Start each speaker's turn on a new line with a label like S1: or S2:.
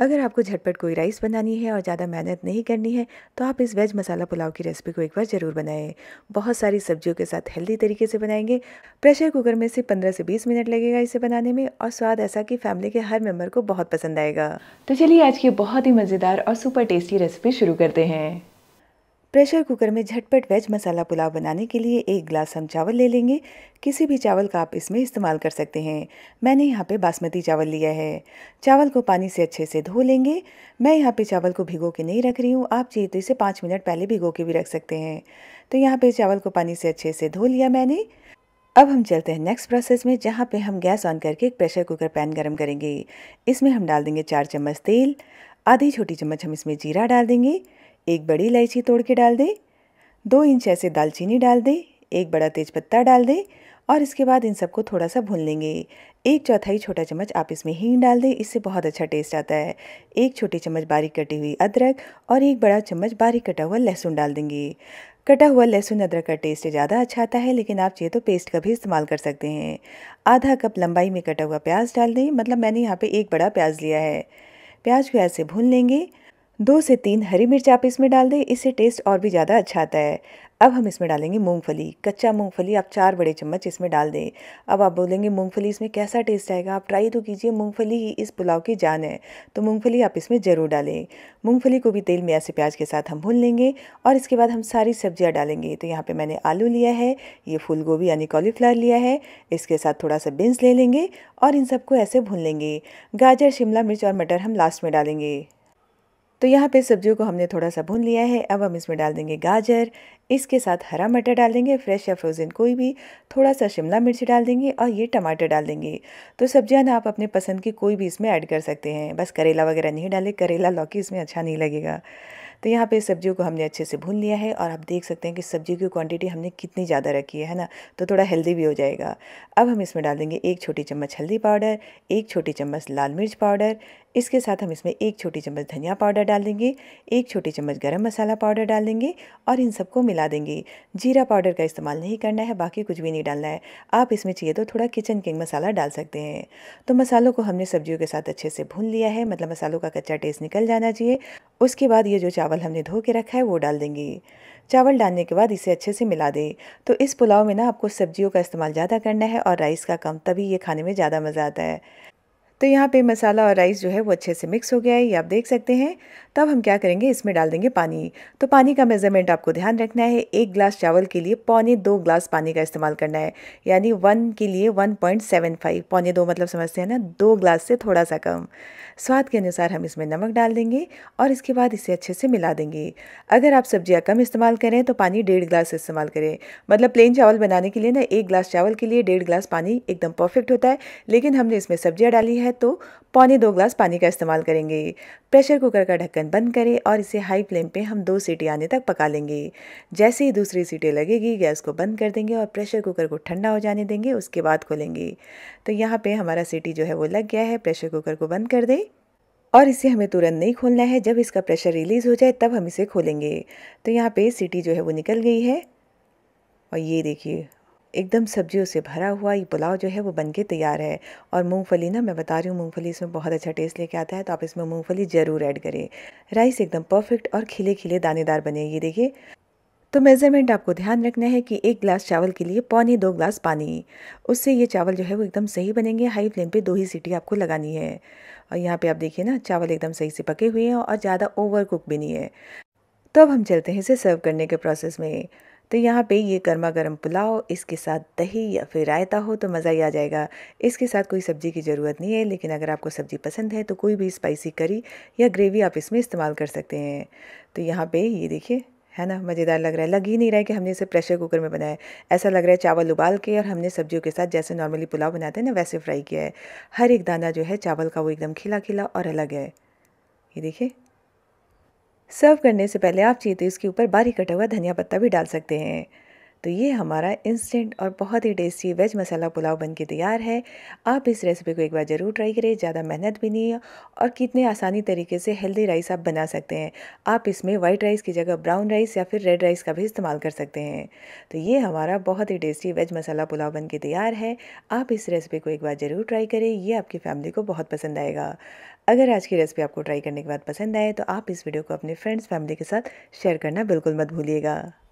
S1: अगर आपको झटपट कोई राइस बनानी है और ज़्यादा मेहनत नहीं करनी है तो आप इस वेज मसाला पुलाव की रेसिपी को एक बार ज़रूर बनाएं बहुत सारी सब्जियों के साथ हेल्दी तरीके से बनाएंगे प्रेशर कुकर में सिर्फ पंद्रह से बीस मिनट लगेगा इसे बनाने में और स्वाद ऐसा कि फैमिली के हर मेम्बर को बहुत पसंद आएगा तो चलिए आज की बहुत ही मज़ेदार और सुपर टेस्टी रेसिपी शुरू करते हैं प्रेशर कुकर में झटपट वेज मसाला पुलाव बनाने के लिए एक ग्लास हम चावल ले लेंगे किसी भी चावल का आप इसमें इस्तेमाल कर सकते हैं मैंने यहाँ पे बासमती चावल लिया है चावल को पानी से अच्छे से धो लेंगे मैं यहाँ पे चावल को भिगो के नहीं रख रही हूँ आप चाहिए तो इसे पाँच मिनट पहले भिगो के भी रख सकते हैं तो यहाँ पर चावल को पानी से अच्छे से धो लिया मैंने अब हम चलते हैं नेक्स्ट प्रोसेस में जहाँ पे हम गैस ऑन करके एक प्रेशर कुकर पैन गर्म करेंगे इसमें हम डाल देंगे चार चम्मच तेल आधी छोटी चम्मच हम इसमें जीरा डाल देंगे एक बड़ी इलायची तोड़ के डाल दें दो इंच ऐसे दालचीनी डाल दें एक बड़ा तेज़पत्ता डाल दें और इसके बाद इन सबको थोड़ा सा भून लेंगे एक चौथाई छोटा चम्मच आप इसमें हींग डाल दें इससे बहुत अच्छा टेस्ट आता है एक छोटी चम्मच बारीक कटी हुई अदरक और एक बड़ा चम्मच बारीक कटा हुआ लहसुन डाल देंगे कटा हुआ लहसुन अदरक का टेस्ट ज़्यादा अच्छा आता है लेकिन आप चाहिए तो पेस्ट का भी इस्तेमाल कर सकते हैं आधा कप लंबाई में कटा हुआ प्याज डाल दें मतलब मैंने यहाँ पर एक बड़ा प्याज लिया है प्याज को ऐसे भून लेंगे दो से तीन हरी मिर्च आप इसमें डाल दें इससे टेस्ट और भी ज़्यादा अच्छा आता है अब हम इसमें डालेंगे मूंगफली कच्चा मूंगफली आप चार बड़े चम्मच इसमें डाल दें अब आप बोलेंगे मूंगफली इसमें कैसा टेस्ट आएगा आप ट्राई तो कीजिए मूंगफली ही इस पुलाव की जान है तो मूंगफली आप इसमें ज़रूर डालें मूंगफली को भी तेल में ऐसे प्याज के साथ हम भून लेंगे और इसके बाद हम सारी सब्जियाँ डालेंगे तो यहाँ पर मैंने आलू लिया है ये फूल गोभी यानी कॉलीफ्लावर लिया है इसके साथ थोड़ा सा बीन्स ले लेंगे और इन सबको ऐसे भून लेंगे गाजर शिमला मिर्च और मटर हम लास्ट में डालेंगे तो यहाँ पे सब्जियों को हमने थोड़ा सा भून लिया है अब हम इसमें डाल देंगे गाजर इसके साथ हरा मटर डाल देंगे फ्रेश या फ्रोज़न कोई भी थोड़ा सा शिमला मिर्च डाल देंगे और ये टमाटर डाल देंगे तो सब्जियाँ ना आप अपने पसंद की कोई भी इसमें ऐड कर सकते हैं बस करेला वगैरह नहीं डालें करेला लौकी इसमें अच्छा नहीं लगेगा तो यहाँ पे सब्जियों को हमने अच्छे से भून लिया है और आप देख सकते हैं कि सब्जियों की क्वांटिटी हमने कितनी ज़्यादा रखी है है ना तो थोड़ा हेल्दी भी हो जाएगा अब हम इसमें डाल देंगे एक छोटी चम्मच हल्दी पाउडर एक छोटी चम्मच लाल मिर्च पाउडर इसके साथ हम इसमें एक छोटी चम्मच धनिया पाउडर डाल देंगे एक छोटी चम्मच गरम मसाला पाउडर डाल देंगे और इन सबको मिला देंगे जीरा पाउडर का इस्तेमाल नहीं करना है बाकी कुछ भी नहीं डालना है आप इसमें चाहिए तो थोड़ा किचन किंग मसाला डाल सकते हैं तो मसालों को हमने सब्जियों के साथ अच्छे से भून लिया है मतलब मसालों का कच्चा टेस्ट निकल जाना चाहिए उसके बाद ये जो चावल हमने धो के रखा है वो डाल देंगे चावल डालने के बाद इसे अच्छे से मिला दें तो इस पुलाव में ना आपको सब्जियों का इस्तेमाल ज़्यादा करना है और राइस का कम तभी ये खाने में ज़्यादा मज़ा आता है तो यहाँ पे मसाला और राइस जो है वो अच्छे से मिक्स हो गया है ये आप देख सकते हैं तब हम क्या करेंगे इसमें डाल देंगे पानी तो पानी का मेज़रमेंट आपको ध्यान रखना है एक ग्लास चावल के लिए पौने दो ग्लास पानी का इस्तेमाल करना है यानी वन के लिए वन पॉइंट सेवन फाइव पौने दो मतलब समझते हैं ना दो ग्लास से थोड़ा सा कम स्वाद के अनुसार हम इसमें नमक डाल देंगे और इसके बाद इसे अच्छे से मिला देंगे अगर आप सब्जियाँ कम इस्तेमाल करें तो पानी डेढ़ ग्लास इस्तेमाल करें मतलब प्लेन चावल बनाने के लिए ना एक ग्लास चावल के लिए डेढ़ ग्लास पानी एकदम परफेक्ट होता है लेकिन हमने इसमें सब्जियाँ डाली है है तो पौने दो ग्लास पानी का इस्तेमाल करेंगे प्रेशर कुकर का ढक्कन बंद करें और इसे हाई फ्लेम पे हम दो सीटी आने तक पका लेंगे जैसे ही दूसरी सीटी लगेगी गैस को बंद कर देंगे और प्रेशर कुकर को ठंडा हो जाने देंगे उसके बाद खोलेंगे तो यहाँ पे हमारा सीटी जो है वो लग गया है प्रेशर कुकर को बंद कर दें और इसे हमें तुरंत नहीं खोलना है जब इसका प्रेशर रिलीज़ हो जाए तब हम इसे खोलेंगे तो यहाँ पर सीटी जो है वो निकल गई है और ये देखिए एकदम सब्जियों से भरा हुआ ये पुलाव जो है वो बनके तैयार है और मूंगफली ना मैं बता रही हूँ मूंगफली इसमें बहुत अच्छा टेस्ट लेके आता है तो आप इसमें मूंगफली ज़रूर ऐड करें राइस एकदम परफेक्ट और खिले खिले दानेदार बने ये देखिए तो मेज़रमेंट आपको ध्यान रखना है कि एक गिलास चावल के लिए पौने दो गिलास पानी उससे ये चावल जो है वो एकदम सही बनेंगे हाई फ्लेम पे दो ही सीटी आपको लगानी है और यहाँ पे आप देखिए ना चावल एकदम सही से पके हुए हैं और ज़्यादा ओवर कुक भी नहीं है तो अब हम चलते हैं इसे सर्व करने के प्रोसेस में तो यहाँ पे ये गर्मा गर्म पुलाव इसके साथ दही या फिर रायता हो तो मज़ा ही आ जाएगा इसके साथ कोई सब्ज़ी की ज़रूरत नहीं है लेकिन अगर आपको सब्ज़ी पसंद है तो कोई भी स्पाइसी करी या ग्रेवी आप इसमें इस्तेमाल कर सकते हैं तो यहाँ पे ये देखिए है ना मज़ेदार लग रहा है लग ही नहीं रहा है कि हमने इसे प्रेशर कुकर में बनाया है ऐसा लग रहा है चावल उबाल के और हमने सब्जियों के साथ जैसे नॉर्मली पुलाव बनाते हैं ना वैसे फ्राई किया है हर एक दाना जो है चावल का वो एकदम खिला खिला और अलग है ये देखिए सर्व करने से पहले आप चीते इसके ऊपर बारीक कटा हुआ धनिया पत्ता भी डाल सकते हैं तो ये हमारा इंस्टेंट और बहुत ही टेस्टी वेज मसाला पुलाव बन के तैयार है आप इस रेसिपी को एक बार ज़रूर ट्राई करें ज़्यादा मेहनत भी नहीं है और कितने आसानी तरीके से हेल्दी राइस आप बना सकते हैं आप इसमें वाइट राइस की जगह ब्राउन राइस या फिर रेड राइस का भी इस्तेमाल कर सकते हैं तो ये हमारा बहुत ही टेस्टी वेज मसाला पुलाव बन के तैयार है आप इस रेसिपी को एक बार ज़रूर ट्राई करें ये आपकी फैमिली को बहुत पसंद आएगा अगर आज की रेसिपी आपको ट्राई करने के बाद पसंद आए तो आप इस वीडियो को अपने फ्रेंड्स फैमिली के साथ शेयर करना बिल्कुल मत भूलिएगा